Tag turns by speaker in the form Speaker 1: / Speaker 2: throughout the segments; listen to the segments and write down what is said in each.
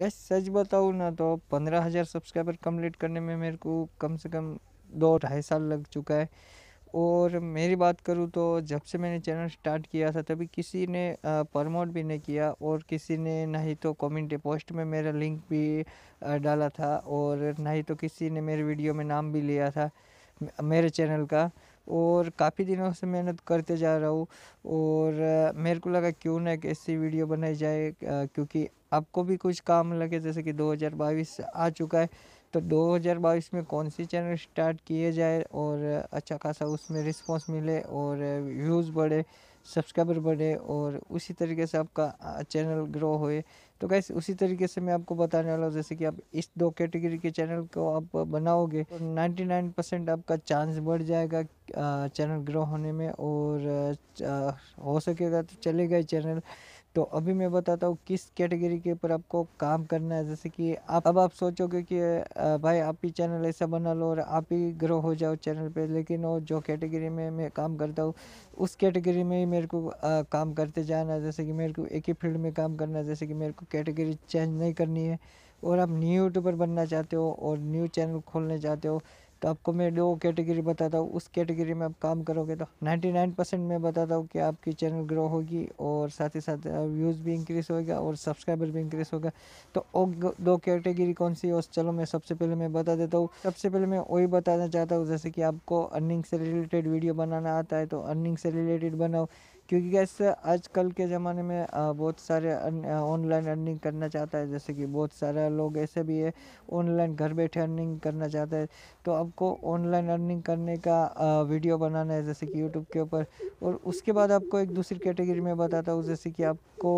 Speaker 1: gas सच बताऊँ ना तो पंद्रह हज़ार सब्सक्राइबर कम्प्लीट करने में मेरे को कम से कम दो ढाई साल लग चुका है और मेरी बात करूँ तो जब से मैंने चैनल स्टार्ट किया था तभी किसी ने प्रमोट भी नहीं किया और किसी ने ना ही तो कमेंट पोस्ट में मेरा लिंक भी डाला था और ना ही तो किसी ने मेरे वीडियो में नाम भी लिया था मेरे चैनल का और काफ़ी दिनों से मेहनत करते जा रहा हूँ और मेरे को लगा क्यों ना एक ऐसी वीडियो बनाई जाए क्योंकि आपको भी कुछ काम लगे जैसे कि 2022 आ चुका है तो 2022 में कौन सी चैनल स्टार्ट किए जाए और अच्छा खासा उसमें रिस्पॉन्स मिले और व्यूज़ बढ़े सब्सक्राइबर बढ़े और उसी तरीके से आपका चैनल ग्रो होए तो गैस उसी तरीके से मैं आपको बताने वाला हूँ जैसे कि आप इस दो कैटेगरी के चैनल को आप बनाओगे तो 99 परसेंट आपका चांस बढ़ जाएगा चैनल ग्रो होने में और हो सकेगा तो चलेगा चैनल तो अभी मैं बताता हूँ किस कैटेगरी के ऊपर आपको काम करना है जैसे कि आप अब आप सोचोगे कि भाई आप ही चैनल ऐसा बना लो और आप ही ग्रो हो जाओ चैनल पे लेकिन वो जो कैटेगरी में मैं काम करता हूँ उस कैटेगरी में ही मेरे को आ, काम करते जाना है जैसे कि मेरे को एक ही फील्ड में काम करना है जैसे कि मेरे को कैटेगरी चेंज नहीं करनी है और आप न्यू यूट्यूबर बनना चाहते हो और न्यू चैनल खोलना चाहते हो तो आपको मैं दो कैटेगरी बताता हूँ उस कैटेगरी में आप काम करोगे तो 99 परसेंट मैं बताता हूँ कि आपकी चैनल ग्रो होगी और साथ ही साथ व्यूज़ uh, भी इंक्रीज होगा और सब्सक्राइबर भी इंक्रीज होगा तो वो दो कैटेगरी कौन सी और चलो मैं सबसे पहले मैं बता देता हूँ सबसे पहले मैं वही बताना चाहता हूँ जैसे कि आपको अर्निंग से रिलेटेड वीडियो बनाना आता है तो अर्निंग से रिलेटेड बनाओ क्योंकि गैस आजकल के ज़माने में बहुत सारे ऑनलाइन अर्निंग करना चाहता है जैसे कि बहुत सारे लोग ऐसे भी है ऑनलाइन घर बैठे अर्निंग करना चाहते हैं तो आपको ऑनलाइन अर्निंग करने का वीडियो बनाना है जैसे कि यूट्यूब के ऊपर और उसके बाद आपको एक दूसरी कैटेगरी में बताता हूँ जैसे कि आपको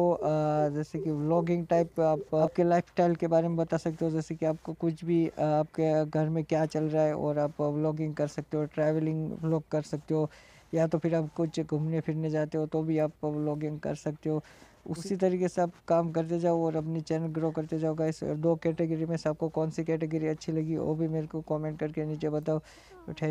Speaker 1: जैसे कि व्लॉगिंग टाइप आप आपके लाइफ के बारे में बता सकते हो जैसे कि आपको कुछ भी आपके घर में क्या चल रहा है और आप व्लॉगिंग कर सकते हो ट्रैवलिंग व्लॉग कर सकते हो या तो फिर आप कुछ घूमने फिरने जाते हो तो भी आप ब्लॉगिंग कर सकते हो उसी तरीके से आप काम करते जाओ और अपनी चैनल ग्रो करते जाओ गाइस दो कैटेगरी में से आपको कौन सी कैटेगरी अच्छी लगी वो भी मेरे को कमेंट करके नीचे बताओ थैंक